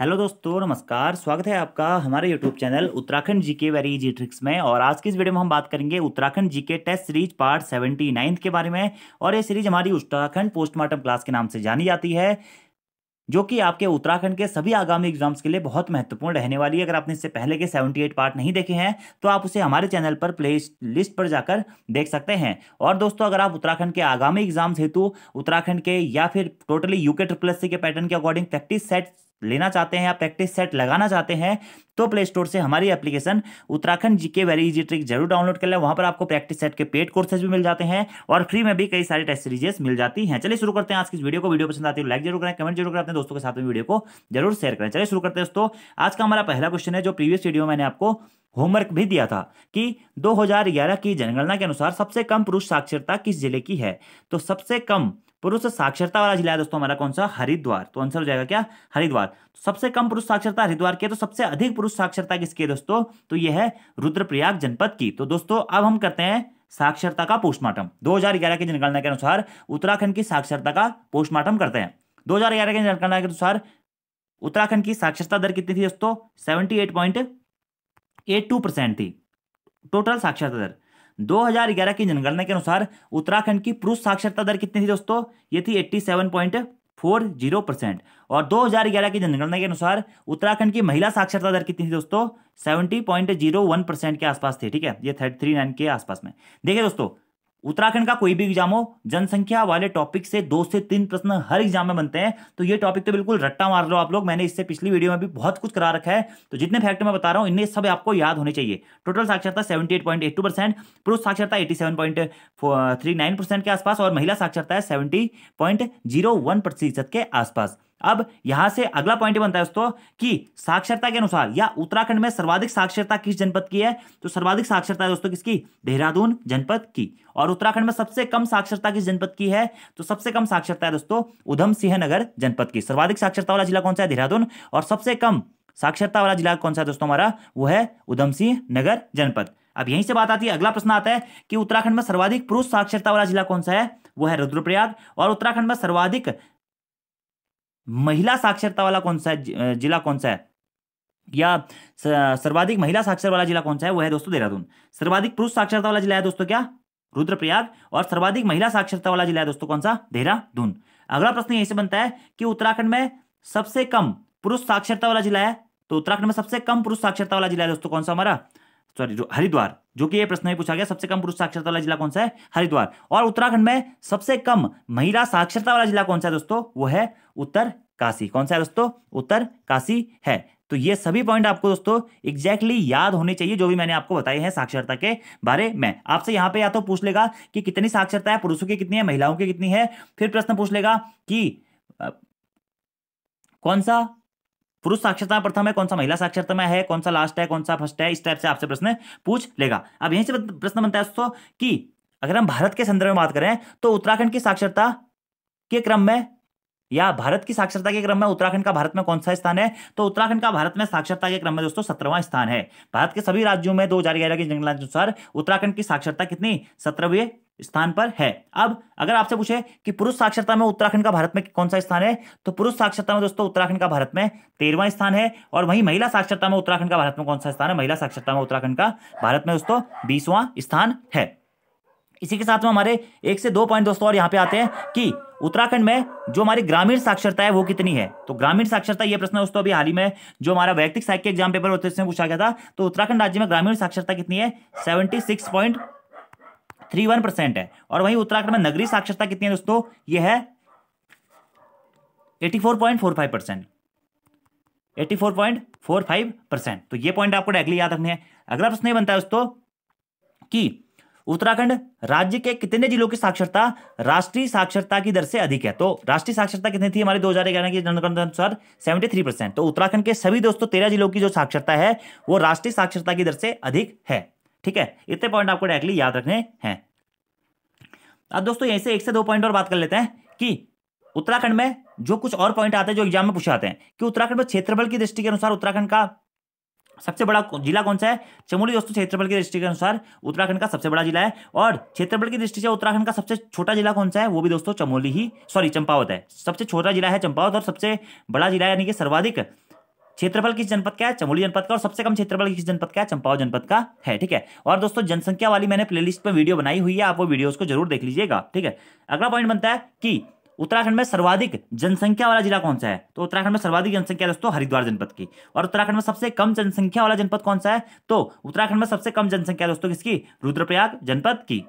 hello दोस्तों नमस्कार स्वागत है आपका हमारे YouTube channel Uttarakhand GK very easy tricks में और आज की इस वीडियो में हम बात करेंगे Uttarakhand GK test series part seventy ninth के बारे में और ये सीरीज हमारी उत्तराखंड पोस्टमार्टम क्लास के नाम से जानी जाती है जो कि आपके उत्तराखंड के सभी आगामी एग्जाम्स के लिए बहुत महत्वपूर्ण रहने वाली है अगर आपने इससे पहले के 78 पार्ट नहीं देखे हैं तो आप उसे हमारे चैनल पर प्ले लिस्ट पर जाकर देख सकते हैं और दोस्तों अगर आप उत्तराखंड के आगामी एग्जाम्स हेतु उत्तराखंड के या फिर टोटली यूके ट्रिपल एस के पैटर्न के अकॉर्डिंग प्रैक्टिस सेट लेना चाहते हैं या प्रैक्टिस सेट लगाना चाहते हैं तो प्ले स्टोर से हमारी application Uttarakhand GK very easy trick जरूर डाउनलोड कर लें वहां पर आपको प्रैक्टिस सेट के पेड कोर्सेज भी मिल जाते हैं और फ्री में भी कई सारे टेस्ट सीरीजेस मिल जाती हैं चलिए शुरू करते हैं आज की वीडियो को वीडियो पसंद आती है लाइक तो जरूर करें कमेंट जरूर करें अपने दोस्तों के साथ वीडियो को जरूर शेयर करें चलिए शुरू करते हैं दोस्तों आज का हमारा पहला क्वेश्चन है जो प्रीवियस वीडियो मैंने आपको होमवर्क भी दिया था कि 2011 की जनगणना के अनुसार सबसे कम पुरुष साक्षरता किस जिले की है तो सबसे कम पुरुष साक्षरता वाला जिला है दोस्तों हमारा कौन सा हरिद्वार तो आंसर हो जाएगा क्या हरिद्वार तो सबसे कम पुरुष साक्षरता हरिद्वार के तो सबसे अधिक पुरुष साक्षरता किसकी है दोस्तों तो यह है रुद्रप्रयाग जनपद की तो दोस्तों अब हम करते हैं साक्षरता का पोस्टमार्टम दो के जनगणना के अनुसार उत्तराखंड की साक्षरता का पोस्टमार्टम करते हैं दो के जनगणना के अनुसार उत्तराखंड की साक्षरता दर कितनी थी दोस्तों seventy eight point eight two percent थी टोटल साक्षरता दर 2011 की जनगणना के अनुसार उत्तराखंड की पुरुष साक्षरता दर कितनी थी दोस्तों ये थी 87.40 परसेंट और 2011 की जनगणना के अनुसार उत्तराखंड की महिला साक्षरता दर कितनी थी दोस्तों 70.01 परसेंट के आसपास थी ठीक है ये थर्टी के आसपास में देखिए दोस्तों उत्तराखंड का कोई भी एग्जाम हो जनसंख्या वाले टॉपिक से दो से तीन प्रश्न हर एग्जाम में बनते हैं तो ये टॉपिक तो बिल्कुल रट्टा मार लो आप लोग मैंने इससे पिछली वीडियो में भी बहुत कुछ करा रखा है तो जितने फैक्ट मैं बता रहा हूँ इन सब आपको याद होने चाहिए टोटल साक्षरता सेवेंटी पुरुष साक्षरता एटी के आसपास और महिला साक्षरता है सेवेंटी के आसपास अब यहां से अगला पॉइंट बनता है दोस्तों कि साक्षरता के अनुसार या उत्तराखंड में सर्वाधिक साक्षरता किस जनपद की है तो सर्वाधिक साक्षरता है दोस्तों किसकी देहरादून जनपद की और उत्तराखंड में सबसे कम साक्षरता किस जनपद की है तो सबसे कम साक्षरता है दोस्तों उधम सिंह नगर जनपद की सर्वाधिक साक्षरता वाला जिला कौन सा है देहरादून और सबसे कम साक्षरता वाला जिला कौन सा है दोस्तों हमारा वो है उधम सिंह नगर जनपद अब यहीं से बात आती है अगला प्रश्न आता है कि उत्तराखंड में सर्वाधिक पुरुष साक्षरता वाला जिला कौन सा है वो है रुद्रप्रयाग और उत्तराखंड में सर्वाधिक महिला साक्षरता वाला कौन सा है जिला कौन सा है या सर्वाधिक महिला साक्षर वाला जिला कौन सा है वो है दोस्तों देहरादून सर्वाधिक पुरुष साक्षरता वाला जिला है दोस्तों क्या रुद्रप्रयाग और सर्वाधिक महिला साक्षरता वाला जिला है दोस्तों कौन सा देहरादून अगला प्रश्न यही से बनता है कि उत्तराखंड में सबसे कम पुरुष साक्षरता वाला जिला है तो उत्तराखंड में सबसे कम पुरुष साक्षरता वाला जिला है दोस्तों कौन सा हमारा सॉरी हरिद्वार जो कि ये प्रश्न में पूछा गया सबसे कम पुरुष साक्षरता वाला जिला कौन सा है हरिद्वार और उत्तराखंड में सबसे कम महिला साक्षरता वाला जिला कौन सा है दोस्तों वो है उत्तर काशी कौन सा है दोस्तों उत्तर काशी है तो ये सभी पॉइंट आपको दोस्तों एग्जैक्टली exactly याद होने चाहिए जो भी मैंने आपको बताए हैं साक्षरता के बारे में आपसे यहाँ पे या तो पूछ लेगा कि कितनी साक्षरता है पुरुषों की कितनी है महिलाओं की कितनी है फिर प्रश्न पूछ लेगा कि कौन सा पुरुष साक्षरता प्रथम है कौन सा महिला साक्षरता में है कौन सा लास्ट है कौन सा फर्स्ट है इस टाइप से आपसे प्रश्न पूछ लेगा अब यहीं से प्रश्न बनता है दोस्तों की अगर हम भारत के संदर्भ में बात करें तो उत्तराखंड की साक्षरता के क्रम में या भारत की साक्षरता के क्रम में उत्तराखंड का भारत में कौन सा स्थान है तो उत्तराखंड का भारत में साक्षरता के क्रम में दोस्तों सत्रहवां स्थान है भारत के सभी राज्यों में दो हजार ग्यारह के के अनुसार उत्तराखंड की साक्षरता कितनी सत्रहवीं स्थान पर है अब अगर आपसे पूछे कि पुरुष साक्षरता में उत्तराखंड का भारत में कौन सा स्थान है तो पुरुष साक्षरता में दोस्तों उत्तराखंड का भारत में तेरहवां स्थान है और वहीं महिला साक्षरता में उत्तराखंड का भारत में कौन सा स्थान है महिला साक्षरता में उत्तराखंड का भारत में दोस्तों बीसवा स्थान है इसी के साथ में हमारे एक से दो पॉइंट दोस्तों और यहाँ पे आते हैं कि उत्तराखंड में जो हमारी ग्रामीण साक्षरता है वो कितनी है तो ग्रामीण साक्षरता ये प्रश्न दोस्तों अभी हाल ही में जो हमारा वैयक्तिक साहित्य एग्जाम पेपर होते उसमें पूछा गया था तो उत्तराखंड राज्य में ग्रामीण साक्षरता कितनी है seventy six point three one percent है और वहीं उत्तराखंड में नगरीय साक्षरता कितनी है दोस्तों ये है eighty four point four five percent eighty four point four five percent तो ये पॉइंट आपको डायरेक्टली याद रखने हैं अगला प्रश्न ये बनता है दोस्तों कि उत्तराखंड राज्य के कितने जिलों की साक्षरता राष्ट्रीय साक्षरता की दर से अधिक है तो राष्ट्रीय साक्षरता कितनी थी हमारे 2011 की जनगणना के अनुसार 73 परसेंट तो उत्तराखंड के सभी दोस्तों तेरह जिलों की जो साक्षरता है वो राष्ट्रीय साक्षरता की दर से अधिक है ठीक है इतने पॉइंट आपको डायरेक्टली याद रखने हैं अब दोस्तों यहीं से एक से दो पॉइंट और बात कर लेते हैं कि उत्तराखंड में जो कुछ और पॉइंट आते हैं जो एग्जाम में पूछे आते हैं कि उत्तराखंड में क्षेत्रफल की दृष्टि के अनुसार उत्तराखंड का सबसे बड़ा जिला कौन सा है चमोली दोस्तों क्षेत्रफल की दृष्टि के अनुसार उत्तराखंड का सबसे बड़ा जिला है और क्षेत्रफल की दृष्टि से उत्तराखंड का सबसे छोटा जिला कौन सा है वो भी दोस्तों चमोली ही सॉरी चंपावत है सबसे छोटा जिला है चंपावत और सबसे बड़ा जिला यानी कि सर्वाधिक क्षेत्रफल किस जनपद का है चमोली जनपद का और सबसे कम क्षेत्रफल किस जनपद का है चंपाव जनपद का है ठीक है और दोस्तों जनसंख्या वाली मैंने प्लेलिस्ट में वीडियो बनाई हुई है आप वो वीडियो को जरूर देख लीजिएगा ठीक है अगला पॉइंट बनता है कि उत्तराखंड में सर्वाधिक जनसंख्या वाला जिला कौन सा है तो उत्तराखंड में सर्वाधिक जनसंख्या दोस्तों हरिद्वार जनपद की और उत्तराखंड में सबसे कम जनसंख्या वाला जनपद कौन सा है तो उत्तराखंड में सबसे कम जनसंख्या दोस्तों किसकी रुद्रप्रयाग जनपद की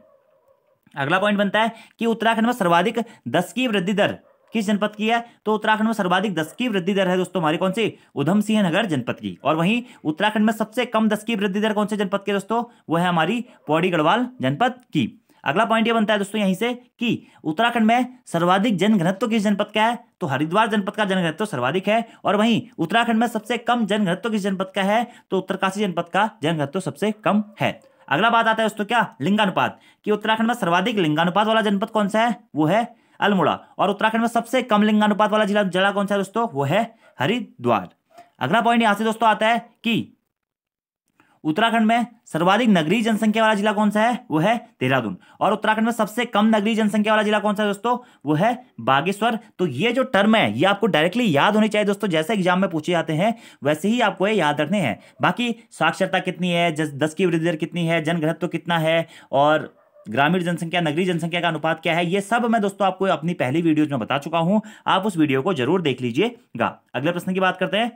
अगला पॉइंट बनता है कि उत्तराखंड में सर्वाधिक दस की वृद्धि दर किस जनपद की है तो उत्तराखंड में सर्वाधिक दस की वृद्धि दर है दोस्तों हमारी कौन सी उधम सिंह नगर जनपद की और वहीं उत्तराखंड में सबसे कम दस की वृद्धि दर कौन से जनपद की दोस्तों वह है हमारी पौड़ी गढ़वाल जनपद की अगला पॉइंट ये बनता है दोस्तों यहीं से कि उत्तराखंड में सर्वाधिक जनघनत्व किस जनपद का है तो हरिद्वार जनपद का जनघनत्व सर्वाधिक है और वहीं उत्तराखंड में सबसे कम जनघनत्व किस जनपद का है तो उत्तरकाशी जनपद का जनघनत्व सबसे कम है अगला बात आता है दोस्तों क्या लिंगानुपात कि उत्तराखंड में सर्वाधिक लिंगानुपात वाला जनपद कौन सा है वो है अल्मोड़ा और उत्तराखंड में सबसे कम लिंगानुपात वाला जिला जिला कौन सा दोस्तों वो है हरिद्वार अगला पॉइंट यहां से दोस्तों आता है कि उत्तराखंड में सर्वाधिक नगरीय जनसंख्या वाला जिला कौन सा है वो है देहरादून और उत्तराखंड में सबसे कम नगरीय जनसंख्या वाला जिला कौन सा है दोस्तों वो है बागेश्वर तो ये जो टर्म है ये आपको डायरेक्टली याद होनी चाहिए दोस्तों जैसे एग्जाम में पूछे जाते हैं वैसे ही आपको ये याद रखने हैं बाकी साक्षरता कितनी है दस की वृद्धि दर कितनी है जनघनत्व कितना है और ग्रामीण जनसंख्या नगरीय जनसंख्या का अनुपात क्या है ये सब मैं दोस्तों आपको अपनी पहली वीडियोज में बता चुका हूं आप उस वीडियो को जरूर देख लीजिएगा अगले प्रश्न की बात करते हैं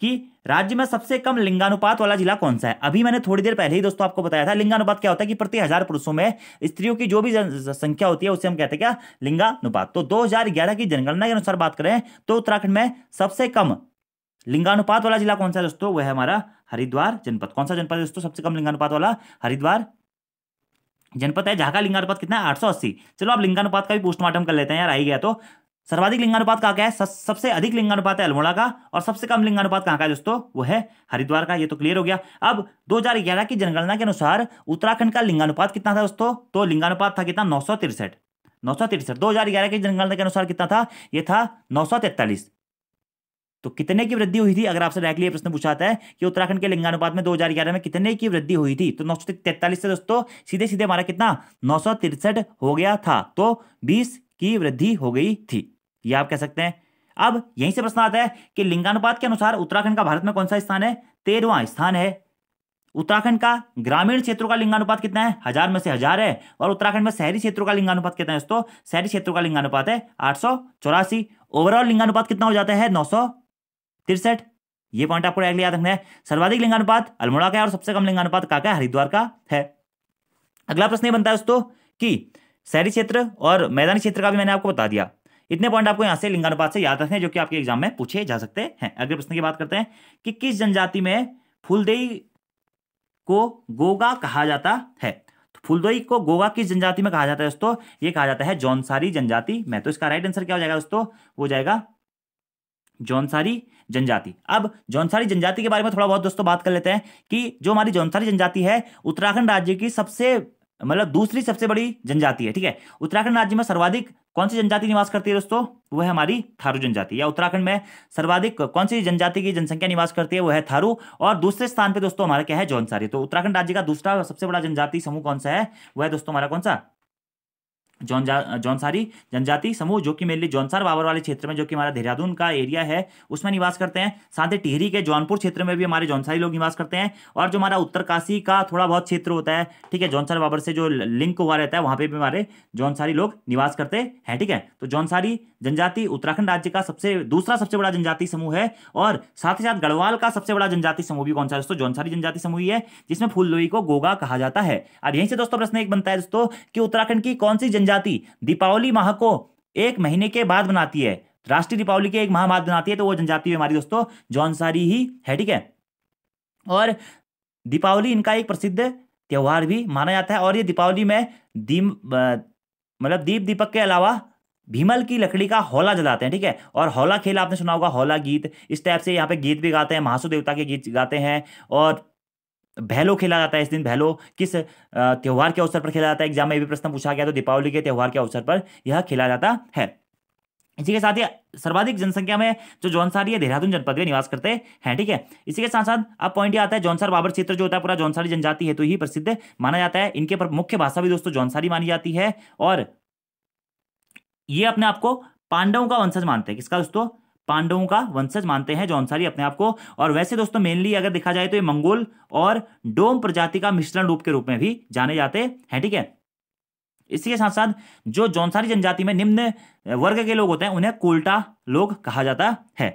कि राज्य में सबसे कम लिंगानुपात वाला जिला कौन सा है अभी मैंने थोड़ी देर पहले ही दोस्तों आपको बताया था लिंगानुपात क्या होता है कि प्रति हजार पुरुषों में स्त्रियों की जो भी संख्या होती है उसे हम कहते हैं क्या लिंगानुपात तो 2011 की जनगणना के अनुसार बात करें तो उत्तराखंड में सबसे कम लिंगानुपात वाला जिला कौन सा है दोस्तों वह है हमारा हरिद्वार जनपद कौन सा जनपद है दोस्तों सबसे कम लिंगानुपात वाला हरिद्वार जनपद है जहाँ का लिंगानुपात कितना है आठ सौ अस्सी चलो आप लिंगानुपात का भी पोस्टमार्टम कर लेते हैं यार आई गया तो सर्वाधिक लिंगानुपात कहाँ का है सबसे अधिक लिंगानुपात है अल्मोड़ा का और सबसे कम लिंगानुपात कहाँ का है दोस्तों वो है हरिद्वार का ये तो क्लियर हो गया अब 2011 की जनगणना के अनुसार उत्तराखंड का लिंगानुपात कितना था दोस्तों तो लिंगानुपात था कितना नौ सौ तिरसठ नौ सौ तिरसठ दो हजार ग्यारह की जनगणना के अनुसार कितना था ये था नौ सौ तैतालीस तो कितने की वृद्धि हुई थी अगर आपसे डायरेक्टली प्रश्न पूछा है कि उत्तराखंड के लिंगानुपात में 2011 में कितने की वृद्धि हुई थी तो नौ से दोस्तों सीधे सीधे हमारा कितना नौ हो गया था तो बीस की वृद्धि हो गई थी ये आप कह सकते हैं अब यहीं से प्रश्न आता है कि लिंगानुपात के अनुसार उत्तराखंड का भारत में कौन सा स्थान है तेरवा स्थान है उत्तराखंड का ग्रामीण क्षेत्रों का लिंगानुपात कितना है हजार में से हजार है और उत्तराखंड में शहरी क्षेत्रों का लिंगानुपात कितना है दोस्तों शहरी क्षेत्रों का लिंगानुपात है आठ ओवरऑल लिंगानुपात कितना हो जाता है नौ तिरसठ ये पॉइंट आपको डायरेक्टली याद रखना है सर्वाधिक लिंगानुपात अल्मोड़ा का है और सबसे कम लिंगानुपात का है हरिद्वार का है अगला प्रश्न ये बनता है दोस्तों कि शहरी क्षेत्र और मैदानी क्षेत्र का भी मैंने आपको बता दिया इतने पॉइंट आपको यहाँ से लिंगानुपात से याद रखने जो कि आपके एग्जाम में पूछे जा सकते हैं अगले प्रश्न की बात करते हैं कि किस जनजाति में फूलदेई को गोगा कहा जाता है तो फुलदोई को गोगा किस जनजाति में कहा जाता है दोस्तों ये कहा जाता है जौनसारी जनजाति में तो इसका राइट आंसर क्या हो जाएगा दोस्तों वो जाएगा जौनसारी जनजाति अब जौनसारी जनजाति के बारे में थोड़ा बहुत दोस्तों बात कर लेते हैं कि जो हमारी जौनसारी जनजाति है उत्तराखंड राज्य की सबसे मतलब दूसरी सबसे बड़ी जनजाति है ठीक है उत्तराखंड राज्य में सर्वाधिक कौन सी जनजाति निवास करती है दोस्तों वह है हमारी थारू जनजाति या उत्तराखंड में सर्वाधिक कौन सी जनजाति की जनसंख्या निवास करती है वह है थारू और दूसरे स्थान पे दोस्तों हमारा क्या है जौनसारी तो उत्तराखंड राज्य का दूसरा सबसे बड़ा जनजाति समूह कौन सा है वह है दोस्तों हमारा कौन सा जौनजा जौनसारी जनजाति समूह जो कि मेनली जौनसार बाबर वाले क्षेत्र में जो कि हमारा देहरादून का एरिया है उसमें निवास करते हैं साथ ही टिहरी के जौनपुर क्षेत्र में भी हमारे जौनसारी लोग निवास करते हैं और जो हमारा उत्तरकाशी का थोड़ा बहुत क्षेत्र होता है ठीक है जौनसार बाबर से जो लिंक हुआ रहता है वहाँ पर भी हमारे जौनसारी लोग निवास करते हैं ठीक है तो जौनसारी जनजाति उत्तराखंड राज्य का सबसे दूसरा सबसे बड़ा जनजाति समूह है और साथ ही साथ गढ़वाल का सबसे बड़ा जनजाति समूह भी कौन सा दोस्तों जौनसारी जनजाति समूह ही है जिसमें फूल को गोगा कहा जाता है अब यहीं से दोस्तों प्रश्न एक बनता है दोस्तों कि उत्तराखंड की कौन सी जनजाति दीपावली माह को एक महीने के बाद बनाती है राष्ट्रीय दीपावली के एक माह बाद बनाती है तो वो जनजाति हमारी दोस्तों जौनसारी ही है ठीक है और दीपावली इनका एक प्रसिद्ध त्यौहार भी माना जाता है और ये दीपावली में दीप मतलब दीप दीपक के अलावा भीमल की लकड़ी का होला जलाते हैं ठीक है और होला खेल आपने सुना होगा होला गीत इस टाइप से यहाँ पे गीत भी गाते हैं महासु देवता के गीत गाते हैं और भैलो खेला जाता है इस दिन भैलो किस त्यौहार के अवसर पर खेला जाता है एग्जाम में भी प्रश्न पूछा गया तो दीपावली के त्यौहार के अवसर पर यह खेला जाता है इसी के साथ ही सर्वाधिक जनसंख्या में जो जौनसारी है देहरादून जनपद में निवास करते हैं ठीक है इसी के साथ साथ अब पॉइंट ये आता है जौनसार बाबर क्षेत्र जो होता है पूरा जौनसारी जनजाति है तो ही प्रसिद्ध माना जाता है इनके पर मुख्य भाषा भी दोस्तों जौनसारी मानी जाती है और ये अपने आपको पांडवों का वंशज मानते हैं किसका दोस्तों पांडवों का वंशज मानते हैं जौनसारी अपने आप को और वैसे दोस्तों मेनली अगर देखा जाए तो ये मंगोल और डोम प्रजाति का मिश्रण रूप के रूप में भी जाने जाते हैं ठीक है इसी के साथ साथ जो जौनसारी जनजाति में निम्न वर्ग के लोग होते हैं उन्हें कोल्टा लोग कहा जाता है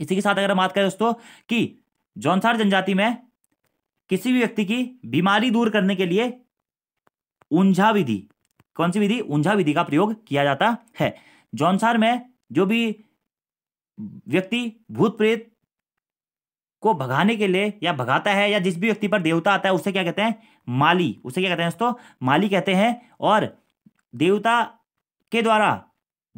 इसी के साथ अगर हम बात करें दोस्तों कि जौनसार जनजाति में किसी भी व्यक्ति की बीमारी दूर करने के लिए ऊंझा विधि कौन सी विधि ऊंझा विधि का प्रयोग किया जाता है जौनसार में जो भी व्यक्ति भूत प्रेत को भगाने के लिए या भगाता है या जिस भी व्यक्ति पर देवता आता है उसे क्या कहते हैं माली उसे क्या कहते हैं दोस्तों माली कहते हैं और देवता के द्वारा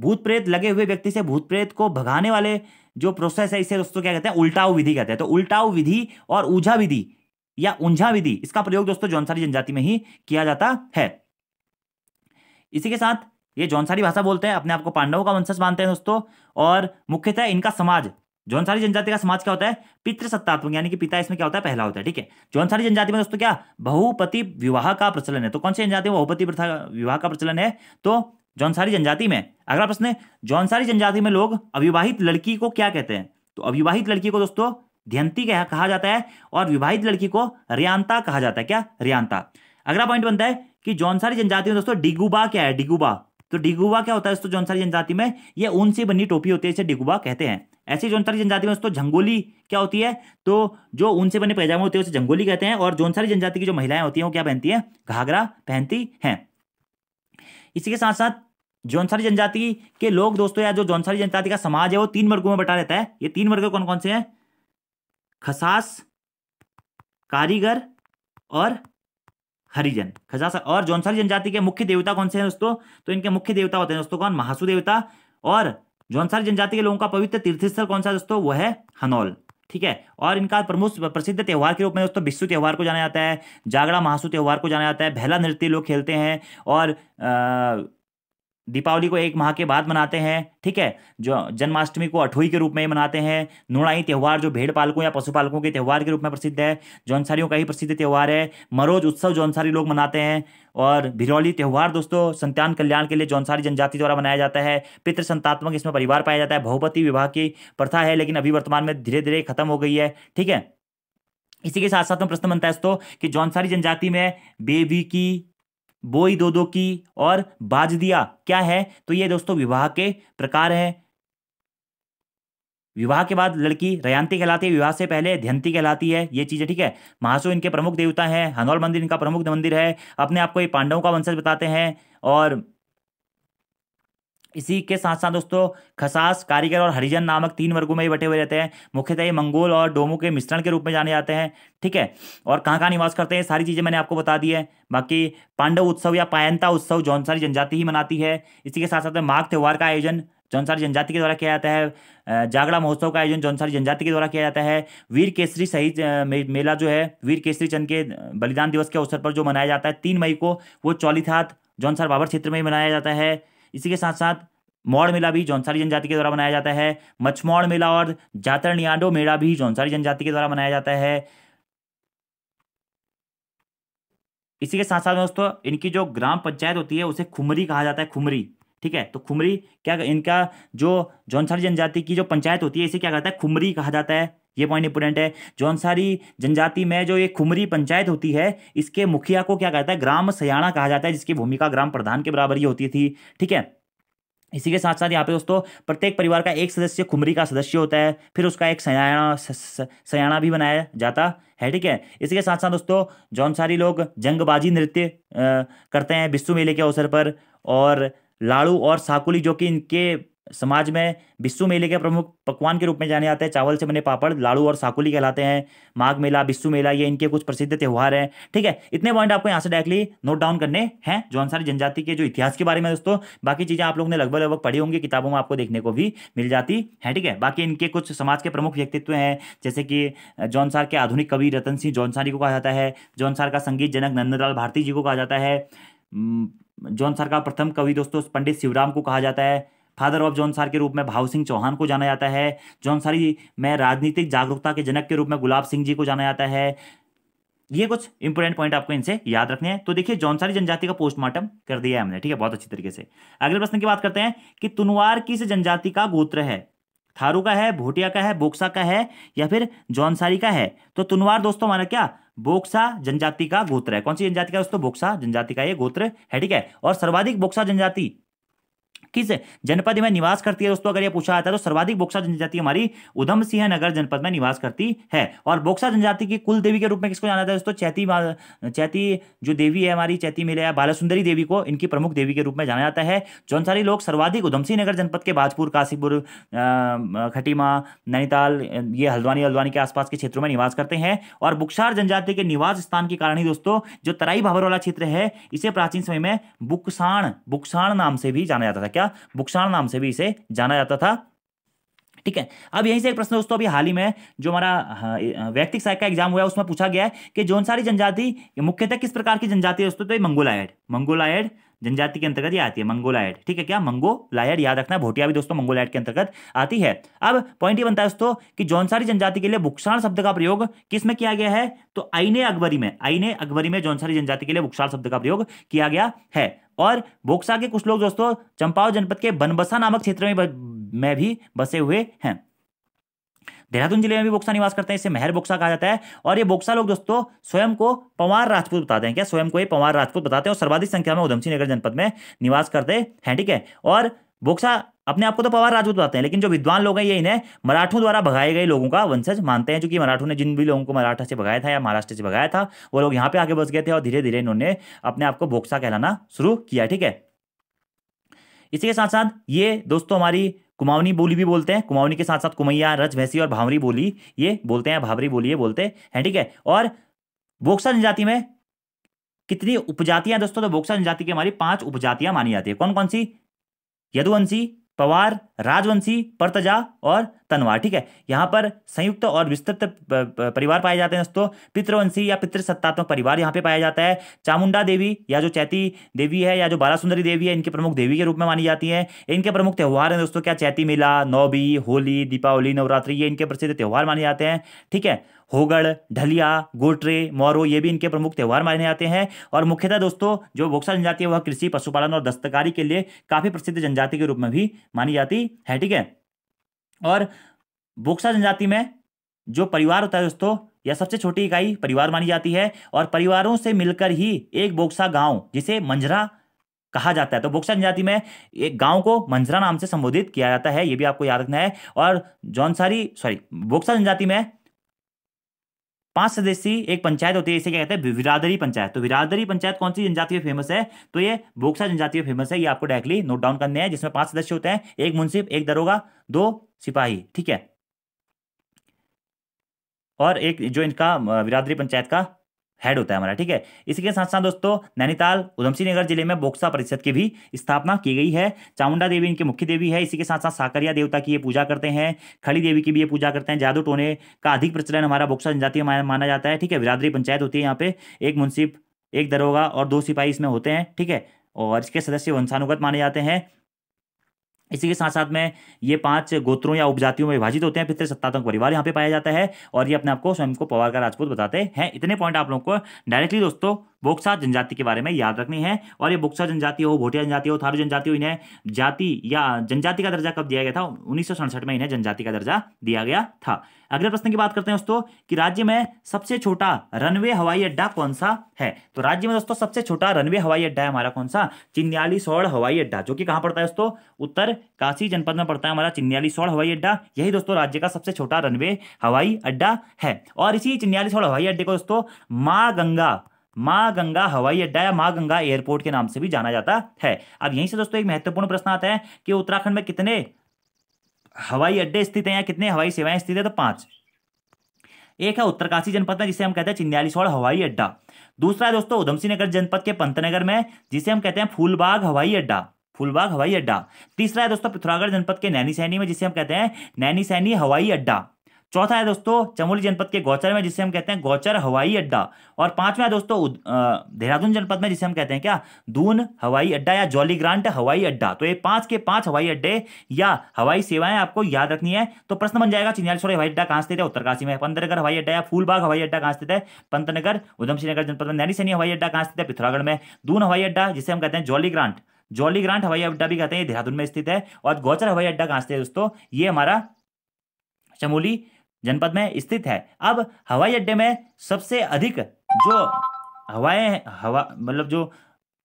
भूत प्रेत लगे हुए व्यक्ति से भूत प्रेत को भगाने वाले जो प्रोसेस है इसे दोस्तों क्या कहते हैं उल्टाऊ विधि कहते हैं तो उल्टाऊ विधि और ऊझा विधि या ऊंझा विधि इसका प्रयोग दोस्तों जौनसारी जनजाति में ही किया जाता है इसी के साथ ये जौनसारी भाषा बोलते हैं अपने आप को पांडवों का वंशज मानते हैं दोस्तों और मुख्यतः इनका समाज जौनसारी जनजाति का समाज क्या होता है पितृसत्तात्मक यानी कि पिता इसमें क्या होता है पहला होता है ठीक है जौनसारी जनजाति में दोस्तों क्या बहुपति विवाह का प्रचलन है तो कौन सी जनजाति में बहुपति प्रथा विवाह का प्रचलन है तो जौनसारी जनजाति में अगला प्रश्न है जौनसारी जनजाति में लोग अविवाहित लड़की को क्या कहते हैं तो अविवाहित लड़की को दोस्तों ध्यंती कहा जाता है और विवाहित लड़की को रियांता कहा जाता है क्या रियांता अगला पॉइंट बनता है कि जौनसारी जनजाति में दोस्तों डिगुबा क्या है डिगुबा तो डिगुबा क्या होता है दोस्तों जौनसारी जनजाति में ये ऊन से बनी टोपी होती है इसे डिगुबा कहते हैं ऐसी जौनसारी जनजाति में दोस्तों झंगोली क्या होती है तो जो ऊन से बने पैजामे होते हैं उसे झंगोली कहते हैं और जौनसारी जनजाति की जो महिलाएं होती हैं वो क्या पहनती हैं घाघरा पहनती हैं इसी के साथ साथ जौनसारी जनजाति के लोग दोस्तों या जो जौनसारी जनजाति का समाज है वो तीन वर्गों में बटा रहता है ये तीन वर्ग कौन कौन से हैं खसास कारीगर और हरिजन खजासा और जौनसारी जनजाति के मुख्य देवता कौन से हैं दोस्तों तो इनके मुख्य देवता होते हैं दोस्तों कौन महासु देवता और जौनसारी जनजाति के लोगों का पवित्र तीर्थस्थल कौन सा दोस्तों वो है हनौल ठीक है और इनका प्रमुख प्रसिद्ध त्यौहार के रूप में दोस्तों विश्व त्यौहार को जाना जाता है जागड़ा महासु त्यौहार को जाना जाता है भैला नृत्य लोग खेलते हैं और दीपावली को एक माह के बाद मनाते हैं ठीक है जो जन्माष्टमी को अठोई के रूप में मनाते हैं नुड़ाई त्यौहार जो भेड़ पालकों या पशुपालकों के त्यौहार के रूप में प्रसिद्ध है जौनसारियों का ही प्रसिद्ध त्यौहार है मरोज उत्सव जौनसारी लोग मनाते हैं और भिरौली त्यौहार दोस्तों संतान कल्याण के लिए जौनसारी जनजाति द्वारा मनाया जाता है पितृ संतात्मक इसमें परिवार पाया जाता है बहुपति विवाह की प्रथा है लेकिन अभी वर्तमान में धीरे धीरे खत्म हो गई है ठीक है इसी के साथ साथ में प्रश्न बनता है दोस्तों कि जौनसारी जनजाति में बेबी की बोई दो दो की और बाज दिया क्या है तो ये दोस्तों विवाह के प्रकार है विवाह के बाद लड़की रयांती कहलाती है विवाह से पहले ध्यंती कहलाती है ये चीज़ें ठीक है महासु इनके प्रमुख देवता हैं हनौल मंदिर इनका प्रमुख मंदिर है अपने आप को ये पांडवों का वंशज बताते हैं और इसी के साथ साथ दोस्तों खसास कारीगर और हरिजन नामक तीन वर्गों में ही बटे हुए रहते हैं मुख्यतः ये मंगोल और डोमो के मिश्रण के रूप में जाने जाते हैं ठीक है और कहाँ कहाँ निवास करते हैं सारी चीज़ें मैंने आपको बता दी है बाकी पांडव उत्सव या पायंता उत्सव जौनसारी जनजाति ही मनाती है इसी के साथ साथ माघ त्यौहार का आयोजन जौनसारी जनजाति के द्वारा किया जाता है जागड़ा महोत्सव का आयोजन जौनसारी जनजाति के द्वारा किया जाता है वीर केसरी शहीद मेला जो है वीर केसरी चंद के बलिदान दिवस के अवसर पर जो मनाया जाता है तीन मई को वो चौलीथात जौनसार बाबर क्षेत्र में ही मनाया जाता है इसी के साथ साथ मौड़ मेला भी जौनसारी जनजाति के द्वारा मनाया जाता है मछमौड़ मेला और जातर नियाडो मेला भी जौनसारी जनजाति के द्वारा मनाया जाता है इसी के साथ साथ दोस्तों इनकी जो ग्राम पंचायत होती है उसे खुमरी कहा जाता है खुमरी ठीक है तो खुमरी क्या इनका जो जौनसारी जनजाति की जो पंचायत होती है इसे क्या कहता है खुमरी कहा जाता है ये पॉइंट इंपोर्टेंट है जौनसारी जनजाति में जो ये खुमरी पंचायत होती है इसके मुखिया को क्या कहता है ग्राम सयाणा कहा जाता है जिसकी भूमिका ग्राम प्रधान के बराबर ही होती थी ठीक है इसी के साथ साथ यहाँ पे दोस्तों प्रत्येक परिवार का एक सदस्य खुमरी का सदस्य होता है फिर उसका एक सयाणा सयाणा भी बनाया जाता है ठीक है इसी के साथ साथ दोस्तों जौनसारी लोग जंगबाजी नृत्य करते हैं विश्व मेले के अवसर पर और लाड़ू और साकुली जो कि इनके समाज में बिस्सू मेले के प्रमुख पकवान के रूप में जाने जाते हैं चावल से बने पापड़ लाड़ू और साकुली कहलाते हैं माघ मेला बिस्सू मेला ये इनके कुछ प्रसिद्ध त्यौहार हैं ठीक है इतने पॉइंट आपको यहाँ से डायरेक्टली नोट डाउन करने हैं जो अनुसार जनजाति के जो इतिहास के बारे में दोस्तों बाकी चीज़ें आप लोगों ने लगभग लगभग पढ़ी होंगी किताबों में आपको देखने को भी मिल जाती है ठीक है बाकी इनके कुछ समाज के प्रमुख व्यक्तित्व हैं जैसे कि जौनसार के आधुनिक कवि रतन सिंह जौनसारी को कहा जाता है जौनसार का संगीत जनक नंदलाल भारती जी को कहा जाता है जौनसार का प्रथम कवि दोस्तों पंडित शिवराम को कहा जाता है फादर ऑफ जौनसार के रूप में भाव सिंह चौहान को जाना जाता है जौनसारी में राजनीतिक जागरूकता के जनक के रूप में गुलाब सिंह जी को जाना जाता है ये कुछ इंपॉर्टेंट पॉइंट आपको इनसे याद रखने हैं तो देखिए जौनसारी जनजाति का पोस्टमार्टम कर दिया है हमने ठीक है बहुत अच्छी तरीके से अगले प्रश्न की बात करते हैं कि तुनवार किस जनजाति का गोत्र है थारू का है भोटिया का है बोक्सा का है या फिर जौनसारी का है तो तुनवार दोस्तों हमारा क्या बोक्सा जनजाति का गोत्र है कौन सी जनजाति का दोस्तों बोक्सा जनजाति का ये गोत्र है ठीक है और सर्वाधिक बोक्सा जनजाति किस जनपद में निवास करती है दोस्तों अगर यह पूछा जाता है तो सर्वाधिक बोक्सा जनजाति हमारी उधम सिंह नगर जनपद में निवास करती है और बोक्सा जनजाति की कुल देवी के रूप में किसको जाना जाता है दोस्तों चैती चैती जो देवी है हमारी चैती मिले या बालासुंदरी देवी को इनकी प्रमुख देवी के रूप में जाना जाता है जौन सारी लोग सर्वाधिक उधम सिंह नगर जनपद के बाजपुर काशीपुर खटीमा नैनीताल ये हल्द्वानी हल्द्वानी के आसपास के क्षेत्रों में निवास करते हैं और बुक्सार जनजाति के निवास स्थान के कारण ही दोस्तों जो तराई भावर वाला क्षेत्र है इसे प्राचीन समय में बुकसाण बुकसाण नाम से भी जाना जाता था क्या क्या बुकसार नाम से भी इसे जाना जाता था ठीक है अब यहीं से एक प्रश्न दोस्तों अभी हाल ही में जो हमारा हाँ, व्यक्तिक सहायक का एग्जाम हुआ है उसमें पूछा गया है कि जोनसारी जनजाति मुख्यतः किस प्रकार की जनजाति है दोस्तों तो ये मंगोलायड मंगोलायड जनजाति के अंतर्गत ये आती है मंगोलायड ठीक है क्या मंगोलायड याद रखना है भोटिया भी दोस्तों मंगोलायड के अंतर्गत आती है अब पॉइंट ये बनता है दोस्तों कि जौनसारी जनजाति के लिए बुक्षाण शब्द का प्रयोग किस में किया गया है तो आईने अकबरी में आईने अकबरी में जौनसारी जनजाति के लिए बुक्षाण शब्द का प्रयोग किया गया है और बोक्सा के कुछ लोग दोस्तों चंपाव जनपद के बनबसा नामक क्षेत्र में भी बसे हुए हैं देहरादून जिले में भी बोक्सा निवास करते हैं इसे महर बोक्सा कहा जाता है और ये बोक्सा लोग दोस्तों स्वयं को पंवार राजपूत बताते हैं क्या स्वयं को ये पंवार राजपूत बताते हैं और सर्वाधिक संख्या में उधमसिंह नगर जनपद में निवास करते हैं ठीक है और बोक्सा अपने आप को तो पवार राजपूत बताते हैं लेकिन जो विद्वान लोग हैं ये इन्हें मराठों द्वारा भगाए गए लोगों का वंशज मानते हैं क्योंकि मराठों ने जिन भी लोगों को मराठा से भगाया था या महाराष्ट्र से भगाया था वो लोग यहाँ पे आगे बस गए थे और धीरे धीरे इन्होंने अपने आप को बोक्सा कहलाना शुरू किया ठीक है इसी के साथ साथ ये दोस्तों हमारी कुमाऊनी बोली भी बोलते हैं कुमाऊनी के साथ साथ कुमैया रज भैंसी और भावरी बोली ये बोलते हैं भावरी बोली ये बोलते हैं ठीक है और बोक्सा जनजाति में कितनी उपजातियां दोस्तों तो बोक्सा जनजाति की हमारी पांच उपजातियां मानी जाती है कौन कौन सी यदुवंशी पवार राजवंशी परतजा और तनवार ठीक है यहाँ पर संयुक्त और विस्तृत परिवार पाए जाते हैं दोस्तों पितृवंशी या पितृसत्तात्मक परिवार यहाँ पे पाया जाता है चामुंडा देवी या जो चैती देवी है या जो बाला सुंदरी देवी है इनके प्रमुख देवी के रूप में मानी जाती है इनके प्रमुख त्यौहार हैं दोस्तों क्या चैती मेला नौबी होली दीपावली नवरात्रि ये इनके प्रसिद्ध त्यौहार माने जाते हैं ठीक है होगड़ ढलिया गोटरे मोरो ये भी इनके प्रमुख त्यौहार माने जाते हैं और मुख्यतः दोस्तों जो बोक्सा जनजाति है वह कृषि पशुपालन और दस्तकारी के लिए काफ़ी प्रसिद्ध जनजाति के रूप में भी मानी जाती है ठीक है और बोक्सा जनजाति में जो परिवार होता है दोस्तों यह सबसे छोटी इकाई परिवार मानी जाती है और परिवारों से मिलकर ही एक बोक्सा गांव जिसे मंजरा कहा जाता है तो बोक्सा जनजाति में एक गांव को मंजरा नाम से संबोधित किया जाता है यह भी आपको याद रखना है और जौनसारी सॉरी बोक्सा जनजाति में पांच सदस्यीय एक पंचायत होती है इसे क्या कहते हैं विरादरी पंचायत तो विरादरी पंचायत कौन सी जनजाति में फेमस है तो ये बोक्सा जनजाति में फेमस है ये आपको डायरेक्टली नोट डाउन करने हैं जिसमें पांच सदस्य होते हैं एक मुंसिफ एक दरोगा दो सिपाही ठीक है और एक जो इनका विरादरी पंचायत का हेड होता है हमारा ठीक है इसी के साथ साथ दोस्तों नैनीताल उधमसिंह नगर जिले में बोक्सा परिषद की भी स्थापना की गई है चामुंडा देवी इनकी मुख्य देवी है इसी के साथ साथ साकरिया देवता की ये पूजा करते हैं खड़ी देवी की भी ये पूजा करते हैं जादू टोने का अधिक प्रचलन हमारा बोक्सा जनजातीय माना जाता है ठीक है विरादरी पंचायत होती है यहाँ पे एक मुंसिप एक दरोगा और दो सिपाही इसमें होते हैं ठीक है और इसके सदस्य वंशानुगत माने जाते हैं इसी के साथ साथ में ये पांच गोत्रों या उपजातियों में विभाजित होते हैं फिर सत्तात्मक परिवार यहाँ पे पाया जाता है और ये अपने आपको स्वयं को पवार का राजपूत बताते हैं इतने पॉइंट आप लोगों को डायरेक्टली दोस्तों बोक्सा जनजाति के बारे में याद रखनी है और ये बोक्सा जनजाति हो भोटिया जनजाति हो थारू जनजाति हो इन्हें जाति या जनजाति का दर्जा कब दिया गया था उन्नीस में इन्हें जनजाति का दर्जा दिया गया था अगले प्रश्न की बात करते हैं दोस्तों कि राज्य में सबसे छोटा रनवे हवाई अड्डा कौन सा है तो राज्य में दोस्तों सबसे छोटा रनवे हवाई अड्डा है हमारा कौन सा चिन्याली सौड़ हवाई अड्डा जो कि कहां पड़ता है दोस्तों उत्तर काशी जनपद में पड़ता है हमारा चिन्याली सौड़ हवाई अड्डा यही दोस्तों राज्य का सबसे छोटा रनवे हवाई अड्डा है और इसी चिन्याली सौड़ हवाई अड्डे को दोस्तों माँ गंगा माँ गंगा हवाई अड्डा या माँ गंगा एयरपोर्ट के नाम से भी जाना जाता है अब यहीं से दोस्तों एक महत्वपूर्ण प्रश्न आता है कि उत्तराखंड में कितने हवाई अड्डे स्थित हैं या कितने हवाई सेवाएं स्थित है तो पांच एक है उत्तरकाशी जनपद में जिसे हम कहते हैं चिन्यालीसौड़ हवाई अड्डा दूसरा है दोस्तों उधमसिंह नगर जनपद के पंतनगर में जिसे हम कहते हैं फूलबाग हवाई अड्डा फूलबाग हवाई अड्डा तीसरा है दोस्तों पिथौरागढ़ जनपद के नैनी सैनी में जिसे हम कहते हैं नैनी सैनी हवाई अड्डा चौथा है दोस्तों चमोली जनपद के गौचर में जिसे हम कहते हैं गौचर हवाई अड्डा और पांचवा है दोस्तों देहरादून जनपद में जिसे हम कहते हैं क्या दून हवाई अड्डा या जॉली ग्रांट हवाई अड्डा तो ये पांच के पांच हवाई अड्डे या हवाई सेवाएं आपको याद रखनी है तो प्रश्न बन जाएगा चिन्यालेश्वर हवाई अड्डा कहां स्थित है उत्तरकाशी में पंतनगर हवाई अड्डा या फूलबाग हवाई अड्डा कहां स्थित है पंतनगर उधमसिंह नगर जनपद में नैनी सैनी हवाई अड्डा कहां स्थित है पिथौरागढ़ में दून हवाई अड्डा जिसे हम कहते हैं जॉली ग्रांट जॉली ग्रांट हवाई अड्डा भी कहते हैं देहरादून में स्थित है और गौचर हवाई अड्डा कहां स्थित है दोस्तों ये हमारा चमोली जनपद में स्थित है अब हवाई अड्डे में सबसे अधिक जो हवाएं हवा मतलब जो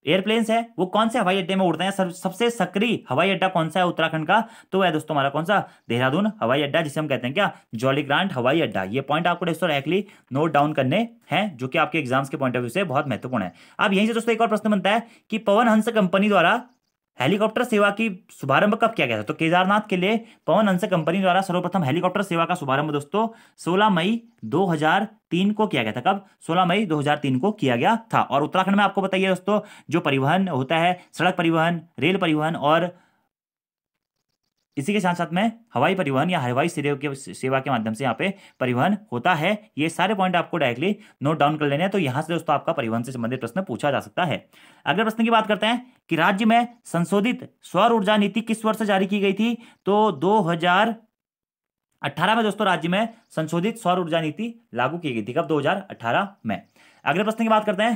एयरप्लेन्स है वो कौन से हवाई अड्डे में उड़ते हैं सबसे सक्रिय हवाई अड्डा कौन सा है उत्तराखंड का तो वह दोस्तों हमारा कौन सा देहरादून हवाई अड्डा जिसे हम कहते हैं क्या जॉली ग्रांट हवाई अड्डा ये पॉइंट आपको दोस्तों एक्टली नोट डाउन करने हैं जो कि आपके एग्जाम्स के पॉइंट ऑफ व्यू से बहुत महत्वपूर्ण है अब यहीं से दोस्तों एक और प्रश्न बनता है कि पवन हंस कंपनी द्वारा हेलीकॉप्टर सेवा की शुभारंभ कब किया गया था तो केदारनाथ के लिए पवन हंस कंपनी द्वारा सर्वप्रथम हेलीकॉप्टर सेवा का शुभारंभ दोस्तों 16 मई 2003 को किया गया था कब 16 मई 2003 को किया गया था और उत्तराखंड में आपको बताइए दोस्तों जो परिवहन होता है सड़क परिवहन रेल परिवहन और इसी के साथ साथ में हवाई परिवहन या हवाई सेवा के सेवा के माध्यम से यहाँ पे परिवहन होता है ये सारे पॉइंट आपको डायरेक्टली नोट डाउन कर लेने हैं तो यहाँ से दोस्तों आपका परिवहन से संबंधित प्रश्न पूछा जा सकता है अगले प्रश्न की बात करते हैं कि राज्य में संशोधित सौर ऊर्जा नीति किस वर्ष जारी की गई थी तो दो में दोस्तों राज्य में संशोधित सौर ऊर्जा नीति लागू की गई थी कब दो में अगले प्रश्न की बात करते हैं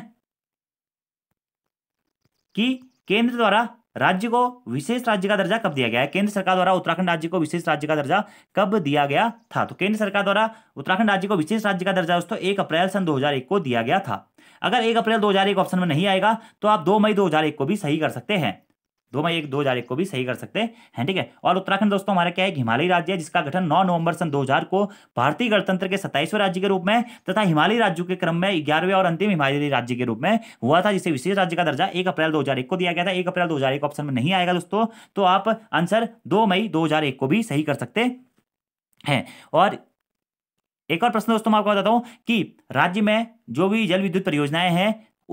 कि केंद्र द्वारा राज्य को विशेष राज्य का दर्जा कब दिया गया है केंद्र सरकार द्वारा उत्तराखंड राज्य को विशेष राज्य का दर्जा कब दिया गया था तो केंद्र सरकार द्वारा उत्तराखंड राज्य को विशेष राज्य का दर्जा दोस्तों एक अप्रैल सन 2001 को दिया गया था अगर एक अप्रैल 2001 ऑप्शन में नहीं आएगा तो आप दो मई 2001 को भी सही कर सकते हैं दो मई एक दो हजार एक को भी सही कर सकते हैं ठीक है और उत्तराखंड दोस्तों हमारा क्या है हिमालयी राज्य है जिसका गठन 9 नवंबर सन 2000 को भारतीय गणतंत्र के सत्ताईसवें राज्य के रूप में तथा हिमालयी राज्यों के क्रम में ग्यारहवें और अंतिम हिमालयी राज्य के रूप में हुआ था जिसे विशेष राज्य का दर्जा एक अप्रैल दो को दिया गया था एक अप्रैल दो ऑप्शन में नहीं आएगा दोस्तों तो आप आंसर दो मई दो को भी सही कर सकते हैं और एक और प्रश्न दोस्तों मैं आपको बताता हूँ कि राज्य में जो भी जल विद्युत परियोजनाएं हैं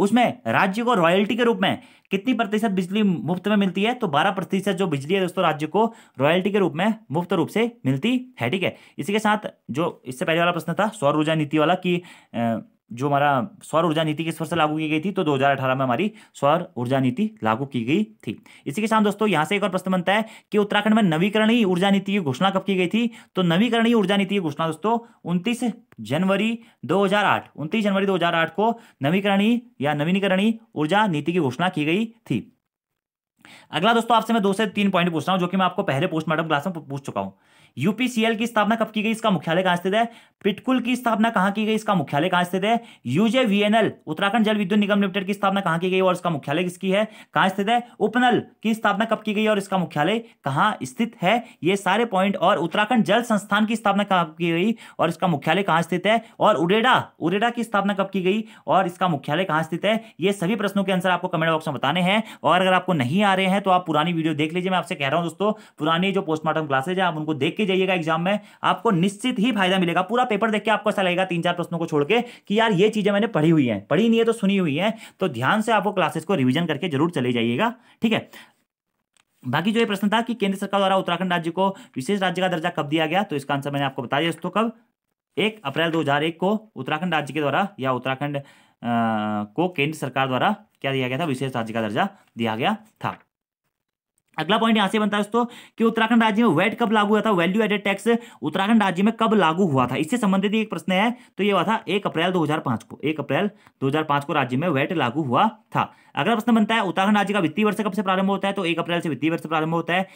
उसमें राज्य को रॉयल्टी के रूप में कितनी प्रतिशत बिजली मुफ्त में मिलती है तो बारह प्रतिशत जो बिजली है दोस्तों राज्य को रॉयल्टी के रूप में मुफ्त रूप से मिलती है ठीक है इसी के साथ जो इससे पहले वाला प्रश्न था सौर ऊर्जा नीति वाला की जो हमारा सौर ऊर्जा नीति किस वर्ष लागू की गई थी तो 2018 में हमारी सौर ऊर्जा नीति लागू की गई थी इसी के साथ दोस्तों यहां से एक और प्रश्न बनता है कि उत्तराखंड में नवीकरणीय ऊर्जा नीति की घोषणा कब की गई थी तो नवीकरणीय ऊर्जा नीति की घोषणा दोस्तों उनतीस जनवरी 2008 29 जनवरी 2008 को नवीकरणीय या नवीनीकरणीय ऊर्जा नीति की घोषणा की गई थी अगला दोस्तों आपसे मैं दो से तीन पॉइंट पूछ रहा हूं जो कि मैं आपको पहले पोस्टमार्टम क्लास में पूछ चुका हूं यूपीसीएल की स्थापना कब की गई इसका मुख्यालय कहां स्थित है पिटकुल की स्थापना कहां की गई इसका मुख्यालय कहां स्थित है यूजे वीएनएल उत्तराखंड जल विद्युत निगम लिमिटेड की स्थापना कहां की गई और इसका मुख्यालय किसकी है कहां स्थित है उपनल की स्थापना कब की गई और इसका मुख्यालय कहां स्थित है ये सारे पॉइंट और उत्तराखंड जल संस्थान की स्थापना कब की गई और इसका मुख्यालय कहां स्थित है और उडेडा उडेडा की स्थापना कब की गई और इसका मुख्यालय कहां स्थित है ये सभी प्रश्नों के आंसर आपको कमेंट बॉक्स में बताने हैं और अगर आपको नहीं आ रहे हैं तो आप पुरानी वीडियो देख लीजिए मैं आपसे कह रहा हूं दोस्तों पुरानी जो पोस्टमार्टम क्लासेज है आप उनको देख के भी जाइएगा एग्जाम में आपको निश्चित ही फायदा मिलेगा पूरा पेपर देख के आपको ऐसा लगेगा तीन चार प्रश्नों को छोड़ के कि यार ये चीजें मैंने पढ़ी हुई हैं पढ़ी नहीं है तो सुनी हुई है तो ध्यान से आपको क्लासेस को रिविजन करके जरूर चले जाइएगा ठीक है बाकी जो ये प्रश्न था कि केंद्र सरकार द्वारा उत्तराखंड राज्य को विशेष राज्य का दर्जा कब दिया गया तो इसका आंसर मैंने आपको बता दिया दोस्तों कब एक अप्रैल 2001 को उत्तराखंड राज्य के द्वारा या उत्तराखंड को केंद्र सरकार द्वारा क्या दिया गया था विशेष राज्य का दर्जा दिया गया था अगला पॉइंट यहां से बनता है दोस्तों कि उत्तराखंड राज्य में वैट कब लागू हुआ था वैल्यू एडेड टैक्स उत्तराखंड राज्य में कब लागू हुआ था इससे संबंधित एक प्रश्न है तो ये हुआ था एक अप्रैल 2005 को एक अप्रैल 2005 को राज्य में वैट लागू हुआ था अगला प्रश्न बनता है उत्तराखंड राज्य का वित्तीय वर्ष कब से प्रारंभ होता है तो एक अप्रैल से वित्तीय वर्ष प्रारंभ होता है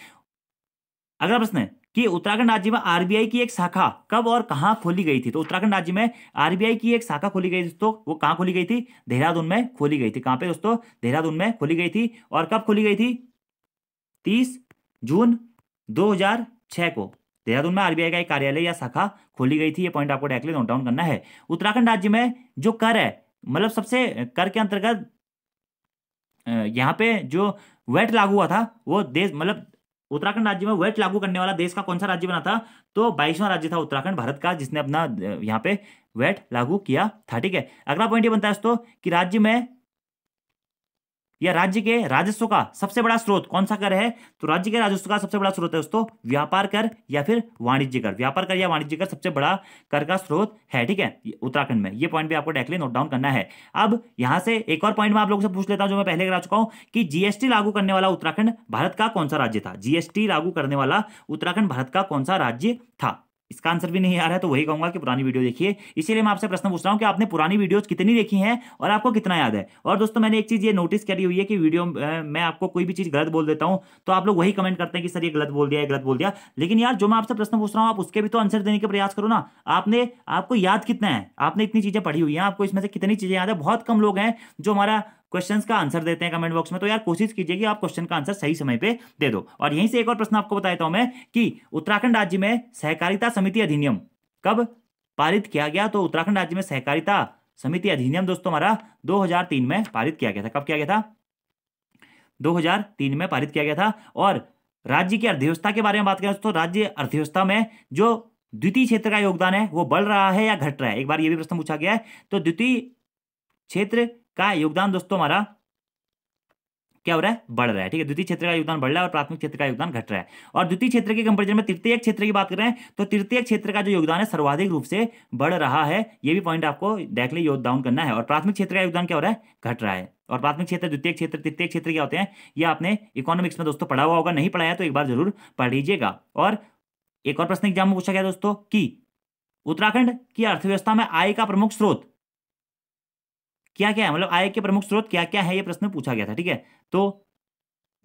अगला प्रश्न कि उत्तराखंड राज्य में आरबीआई की एक शाखा कब और कहां खोली गई थी तो उत्तराखंड राज्य में आरबीआई की एक शाखा खोली गई दोस्तों वो कहां खोली गई थी देहरादून में खोली गई थी कहां पे दोस्तों देहरादून में खोली गई थी और कब खोली गई थी तीस जून छह को देहरादून में आरबीआई का एक कार्यालय या शाखा खोली गई थी ये पॉइंट आपको डायरेक्टली नोट डाउन करना है उत्तराखंड राज्य में जो कर है मतलब सबसे कर के अंतर्गत यहाँ पे जो वेट लागू हुआ था वो देश मतलब उत्तराखंड राज्य में वेट लागू करने वाला देश का कौन सा राज्य बना था तो बाईसवां राज्य था उत्तराखंड भारत का जिसने अपना यहाँ पे वेट लागू किया था ठीक है अगला पॉइंट ये बनता है दोस्तों कि राज्य में या राज्य के राजस्व का सबसे बड़ा स्रोत कौन सा कर है तो राज्य के राजस्व का सबसे बड़ा स्रोत है दोस्तों व्यापार कर या फिर वाणिज्य कर व्यापार कर या वाणिज्य कर सबसे बड़ा कर का स्रोत है ठीक है उत्तराखंड में ये पॉइंट भी आपको डायरेक्टली नोट डाउन करना है अब यहां से एक और पॉइंट में आप लोगों से पूछ लेता हूं जो मैं पहले करा चुका हूं कि जीएसटी लागू करने वाला उत्तराखंड भारत का कौन सा राज्य था जीएसटी लागू करने वाला उत्तराखंड भारत का कौन सा राज्य था इसका आंसर भी नहीं आ रहा है तो वही कहूंगा कि पुरानी वीडियो देखिए इसीलिए मैं आपसे प्रश्न पूछ रहा हूँ कि आपने पुरानी वीडियोज कितनी देखी हैं और आपको कितना याद है और दोस्तों मैंने एक चीज ये नोटिस करी हुई है कि वीडियो मैं आपको कोई भी चीज गलत बोल देता हूँ तो आप लोग वही कमेंट करते हैं कि सर ये गलत बोल दिया गलत बोल दिया लेकिन यार जो मैं आपसे प्रश्न पूछ रहा हूँ आप उसके भी तो आंसर देने का प्रयास करो ना आपने आपको याद कितना है आपने इतनी चीजें पढ़ी हुई है आपको इसमें से कितनी चीजें याद है बहुत कम लोग हैं जो हमारा क्वेश्चंस का आंसर देते हैं कमेंट बॉक्स में तो यार कोशिश कीजिए कि आप क्वेश्चन का आंसर सही समय पे दे दो और यहीं से एक और प्रश्न आपको बताता हूं मैं कि उत्तराखंड राज्य में सहकारिता समिति अधिनियम कब पारित किया गया तो उत्तराखंड राज्य में सहकारिता समिति अधिनियम दोस्तों हमारा 2003 में पारित किया गया था कब किया गया था 2003 में पारित किया गया था और राज्य की अर्थव्यवस्था के बारे में बात करें दोस्तों राज्य अर्थव्यवस्था में जो द्वितीय क्षेत्र का योगदान है वो बढ़ रहा है या घट रहा है एक बार ये भी प्रश्न पूछा गया है तो द्वितीय क्षेत्र का योगदान दोस्तों हमारा क्या हो रहा है बढ़ रहा है ठीक है द्वितीय क्षेत्र का योगदान बढ़ रहा है और प्राथमिक क्षेत्र का योगदान घट रहा है और द्वितीय क्षेत्र के कंपेरिजन में तृतीय क्षेत्र की बात कर रहे हैं तो तृतीय क्षेत्र का जो योगदान है सर्वाधिक रूप से बढ़ रहा है ये भी पॉइंट आपको डायरेक्टली योग डाउन करना है और प्राथमिक क्षेत्र का योगदान क्या हो रहा है घट रहा है और प्राथमिक क्षेत्र द्वितीय क्षेत्र तृतीय क्षेत्र क्या होते हैं ये आपने इकोनॉमिक्स में दोस्तों पढ़ा हुआ होगा नहीं पढ़ाया तो एक बार जरूर पढ़ लीजिएगा और एक और प्रश्न एग्जाम में पूछा गया दोस्तों की उत्तराखंड की अर्थव्यवस्था में आय का प्रमुख स्रोत क्या क्या है मतलब आय के प्रमुख स्रोत क्या क्या है ये प्रश्न पूछा गया था ठीक है तो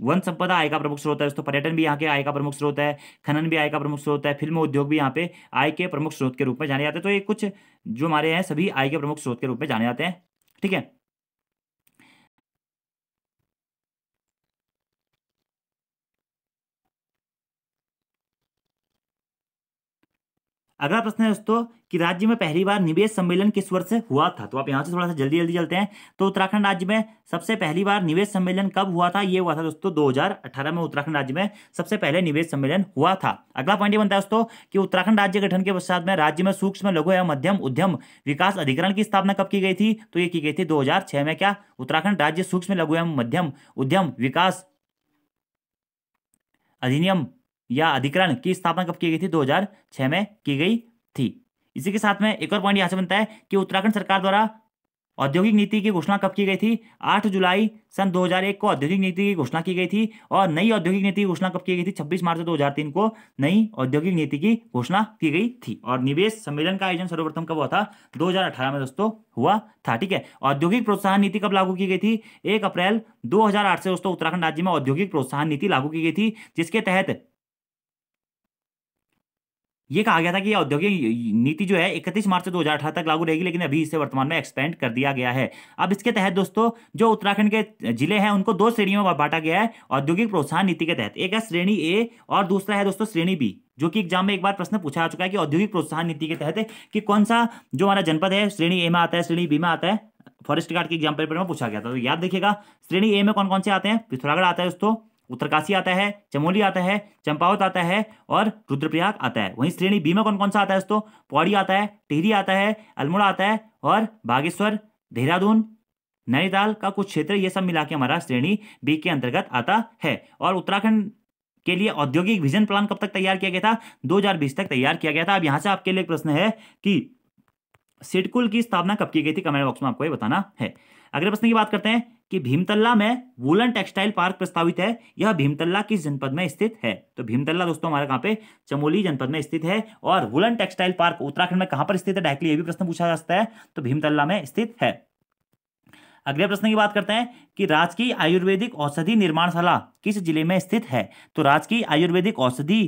वन संपदा आय का प्रमुख स्रोत है तो पर्यटन भी यहाँ के आय का प्रमुख स्रोत है खनन भी आय का प्रमुख स्रोत है फिल्म उद्योग भी यहाँ पे आय के प्रमुख स्रोत के रूप में जाने जाते हैं तो ये कुछ जो हमारे हैं सभी आय के प्रमुख स्रोत के रूप में जाने जाते हैं ठीक है अगला प्रश्न है दोस्तों कि राज्य में पहली बार निवेश सम्मेलन किस वर्ष हुआ था तो आप यहाँ से थोड़ा सा जल्दी जल्दी चलते हैं तो उत्तराखंड राज्य में सबसे पहली बार निवेश सम्मेलन कब हुआ था ये हुआ था दोस्तों 2018 में उत्तराखंड राज्य में सबसे पहले निवेश सम्मेलन हुआ था अगला पॉइंट ये बनता है दोस्तों की उत्तराखंड राज्य गठन के पश्चात में राज्य में सूक्ष्म लघु एवं मध्यम उद्यम विकास अधिकरण की स्थापना कब की गई थी तो ये की गई थी दो में क्या उत्तराखंड राज्य सूक्ष्म लघु एवं मध्यम उद्यम विकास अधिनियम या अधिकरण की स्थापना कब की गई थी 2006 में की गई थी इसी के साथ में एक और पॉइंट यहाँ से बनता है कि उत्तराखंड सरकार द्वारा औद्योगिक नीति की घोषणा कब की गई थी 8 जुलाई सन 2001 को औद्योगिक नीति की घोषणा की गई थी और नई औद्योगिक नीति की घोषणा कब की गई थी 26 मार्च 2003 को नई औद्योगिक नीति की घोषणा की गई थी और निवेश सम्मेलन का आयोजन सर्वप्रथम कब हुआ था 2018 में दोस्तों हुआ था ठीक है औद्योगिक प्रोत्साहन नीति कब लागू की गई थी एक अप्रैल दो से दोस्तों उत्तराखंड राज्य में औद्योगिक प्रोत्साहन नीति लागू की गई थी जिसके तहत ये कहा गया था कि औद्योगिक नीति जो है 31 मार्च दो तक लागू रहेगी लेकिन अभी इसे वर्तमान में एक्सपेंड कर दिया गया है अब इसके तहत दोस्तों जो उत्तराखंड के जिले हैं उनको दो श्रेणियों में बांटा गया है औद्योगिक प्रोत्साहन नीति के तहत एक है श्रेणी ए और दूसरा है दोस्तों श्रेणी बी जो कि एग्जाम में एक बार प्रश्न पूछा जा चुका है कि औद्योगिक प्रोत्साहन नीति के तहत कि कौन सा जो हमारा जनपद है श्रेणी ए में आता है श्रेणी बी में आता है फॉरेस्ट गार्ड के एग्जाम पेपर में पूछा गया था तो याद देखिएगा श्रेणी ए में कौन कौन से आते हैं पिथौरागढ़ आता है दोस्तों उत्तरकाशी आता है चमोली आता है चंपावत आता है और रुद्रप्रयाग आता है वहीं श्रेणी बी में कौन कौन सा आता है दोस्तों पौड़ी आता है टिहरी आता है अल्मोड़ा आता है और बागेश्वर देहरादून नैनीताल का कुछ क्षेत्र ये सब मिला के हमारा श्रेणी बी के अंतर्गत आता है और उत्तराखंड के लिए औद्योगिक विजन प्लान कब तक तैयार किया गया था 2020 तक तैयार किया गया था अब यहाँ से आपके लिए प्रश्न है कि सिडकुल की स्थापना कब की गई थी कमेंट बॉक्स में आपको ये बताना है अगले प्रश्न की बात करते हैं कि भीमतल्ला में वुलन टेक्सटाइल पार्क प्रस्तावित है यह भीमतल्ला किस जनपद में स्थित है तो भीमतल्ला दोस्तों हमारे कहाँ पे चमोली जनपद में स्थित है और वुलन टेक्सटाइल पार्क उत्तराखंड में कहां पर स्थित है डायरेक्टली ये भी प्रश्न पूछा जा सकता है तो भीमतल्ला में स्थित है अगले प्रश्न की बात करते हैं कि राजकीय आयुर्वेदिक औषधि निर्माणशाला किस जिले में स्थित है तो राजकीय आयुर्वेदिक औषधि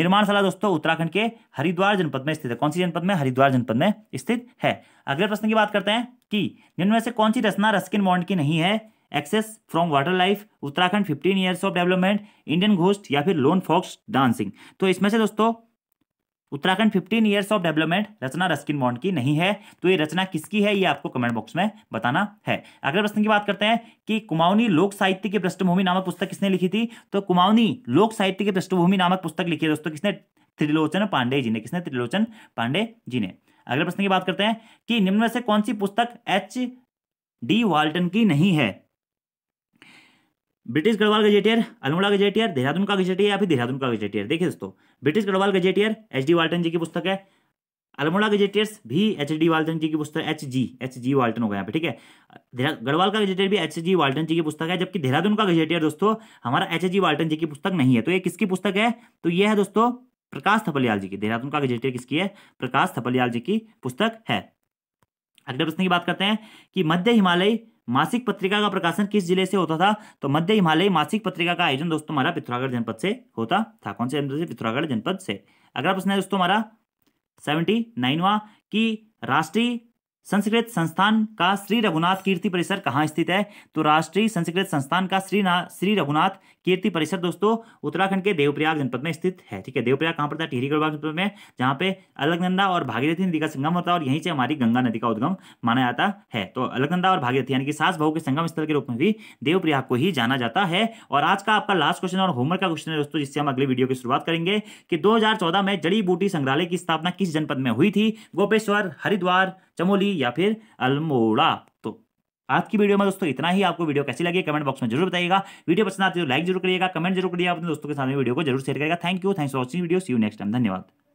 निर्माणशाला दोस्तों उत्तराखंड के हरिद्वार जनपद में स्थित है कौन सी जनपद में हरिद्वार जनपद में स्थित है अगले प्रश्न की बात करते हैं की जिनमें से कौन सी रचना रस्किन बॉन्ड की नहीं है access from water life Uttarakhand fifteen years of development Indian ghost या फिर लोन फॉक्स डांसिंग तो इसमें से दोस्तों Uttarakhand fifteen years of development रचना रस्किन बॉन्ड की नहीं है तो ये रचना किसकी है ये आपको कमेंट बॉक्स में बताना है अगले प्रश्न की बात करते हैं कि कुमाऊनी लोक साहित्य की पृष्ठभूमि नामक पुस्तक किसने लिखी थी तो कुमाऊनी लोक साहित्य की पृष्ठभूमि नामक पुस्तक लिखी है दोस्तों किसने त्रिलोचन पांडे जी ने किसने त्रिलोचन पांडे जी ने अगले प्रश्न की बात करते हैं कि निम्न में से कौन सी पुस्तक एच डी वाल्टन की नहीं है British Garhwal gazetteer Almora gazetteer Dehradun का गजेटियर या फिर देहरादून का गजेटियर देखिए दोस्तों British Garhwal gazetteer H D Walton ji की पुस्तक है अल्मोड़ा गजेटियर्स भी एच डी वाल्टन जी की पुस्तक H G H G Walton हो गया ठीक है गढ़वाल का गजेटियर भी एच जी वाल्टन जी की पुस्तक है जबकि देहरादून का गजेटियर दोस्तों हमारा एच जी वाल्टन जी की पुस्तक नहीं है तो ये किसकी पुस्तक है तो ये है दोस्तों प्रकाश थपलियाल जी की देहरादून का गजेटियर किसकी है प्रकाश थपलियाल जी की पुस्तक है अगले प्रश्न की बात करते हैं कि मध्य हिमालय मासिक पत्रिका का प्रकाशन किस जिले से होता था तो मध्य हिमालय मासिक पत्रिका का आयोजन दोस्तों हमारा पिथौरागढ़ जनपद से होता था कौन से जनपद से पिथौरागढ़ जनपद से अगला प्रश्न है दोस्तों हमारा सेवेंटी नाइनवा की राष्ट्रीय संस्कृत संस्थान का श्री रघुनाथ कीर्ति परिसर कहाँ स्थित है तो राष्ट्रीय संस्कृत संस्थान का श्री श्री रघुनाथ कीर्ति परिसर दोस्तों उत्तराखंड के देवप्रयाग जनपद में स्थित है ठीक है देवप्रयाग कहाँ पड़ता है टिहरी गढ़वा जनपद में जहाँ पे अलगनंदा और भागीरथी नदी का संगम होता है और यहीं से हमारी गंगा नदी का उद्गम माना जाता है तो अलगनंदा और भागीरथी यानी कि सास बहु के संगम स्थल के रूप में भी देवप्रयाग को ही जाना जाता है और आज का आपका लास्ट क्वेश्चन और होमवर्क का क्वेश्चन है दोस्तों जिससे हम अगले वीडियो की शुरुआत करेंगे कि दो में जड़ी बूटी संग्रहालय की स्थापना किस जनपद में हुई थी गोपेश्वर हरिद्वार चमोली या फिर अल्मोड़ा तो आज की वीडियो में दोस्तों इतना ही आपको वीडियो कैसी लगी कमेंट बॉक्स में जरूर बताइएगा वीडियो पसंद आती है तो लाइक जरूर करिएगा कमेंट जरूर करिएगा अपने दोस्तों के सामने वीडियो को जरूर शेयर करेगा thank you thanks for watching video see you next time धन्यवाद